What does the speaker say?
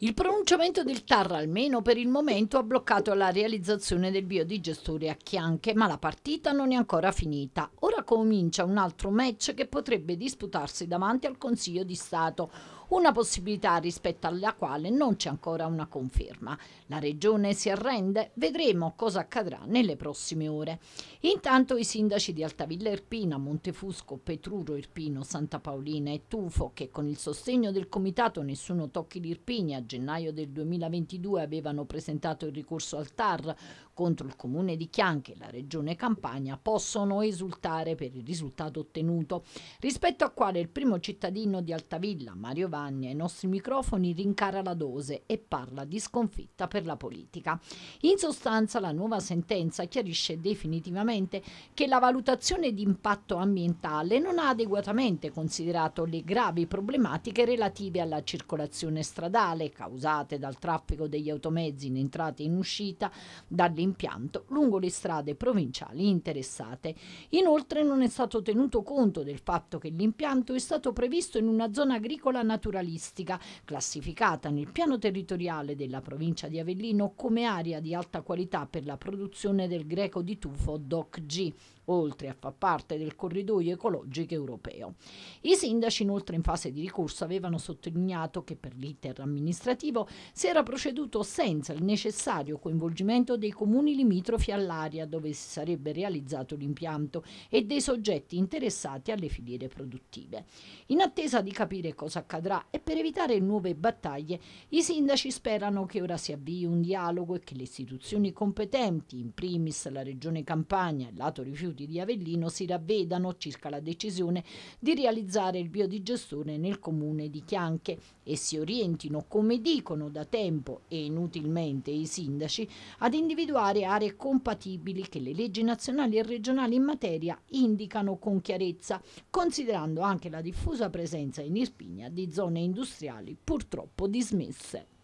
Il pronunciamento del TAR, almeno per il momento, ha bloccato la realizzazione del biodigestore a Chianche, ma la partita non è ancora finita. Ora comincia un altro match che potrebbe disputarsi davanti al Consiglio di Stato, una possibilità rispetto alla quale non c'è ancora una conferma. La regione si arrende, vedremo cosa accadrà nelle prossime ore. Intanto i sindaci di Altavilla Irpina, Montefusco, Petruro Irpino, Santa Paolina e Tufo, che con il sostegno del comitato Nessuno tocchi l'Irpini a gennaio del 2022 avevano presentato il ricorso al TAR contro il comune di Chianche e la regione Campania, possono esultare per il risultato ottenuto, rispetto a quale il primo cittadino di Altavilla, Mario Vanni, Gabbani ai nostri microfoni rincara la dose e parla di sconfitta per la politica. In sostanza la nuova sentenza chiarisce definitivamente che la valutazione di impatto ambientale non ha adeguatamente considerato le gravi problematiche relative alla circolazione stradale causate dal traffico degli automezzi in entrata e in uscita dall'impianto lungo le strade provinciali interessate. Inoltre non è stato tenuto conto del fatto che l'impianto è stato previsto in una zona agricola naturale naturalistica, classificata nel piano territoriale della provincia di Avellino come area di alta qualità per la produzione del greco di tufo DOC-G, oltre a far parte del corridoio ecologico europeo. I sindaci inoltre in fase di ricorso avevano sottolineato che per l'iter amministrativo si era proceduto senza il necessario coinvolgimento dei comuni limitrofi all'area dove si sarebbe realizzato l'impianto e dei soggetti interessati alle filiere produttive. In attesa di capire cosa accadrà sarà e per evitare nuove battaglie i sindaci sperano che ora si avvii un dialogo e che le istituzioni competenti, in primis la Regione Campania e lato rifiuti di Avellino, si ravvedano circa la decisione di realizzare il biodigestore nel comune di Chianche e si orientino, come dicono da tempo e inutilmente i sindaci, ad individuare aree compatibili che le leggi nazionali e regionali in materia indicano con chiarezza, considerando anche la diffusa presenza in Irpigna di zone produzione industriali purtroppo dismesse.